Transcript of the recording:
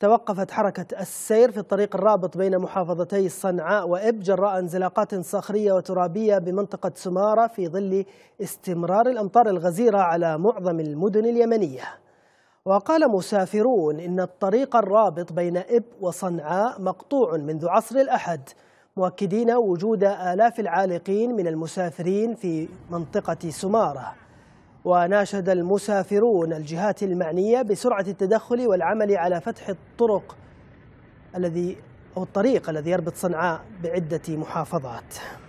توقفت حركة السير في الطريق الرابط بين محافظتي صنعاء وإب جراء انزلاقات صخرية وترابية بمنطقة سمارة في ظل استمرار الأمطار الغزيرة على معظم المدن اليمنية وقال مسافرون إن الطريق الرابط بين إب وصنعاء مقطوع منذ عصر الأحد مؤكدين وجود آلاف العالقين من المسافرين في منطقة سمارة وناشد المسافرون الجهات المعنية بسرعة التدخل والعمل على فتح الطرق الذي أو الطريق الذي يربط صنعاء بعدة محافظات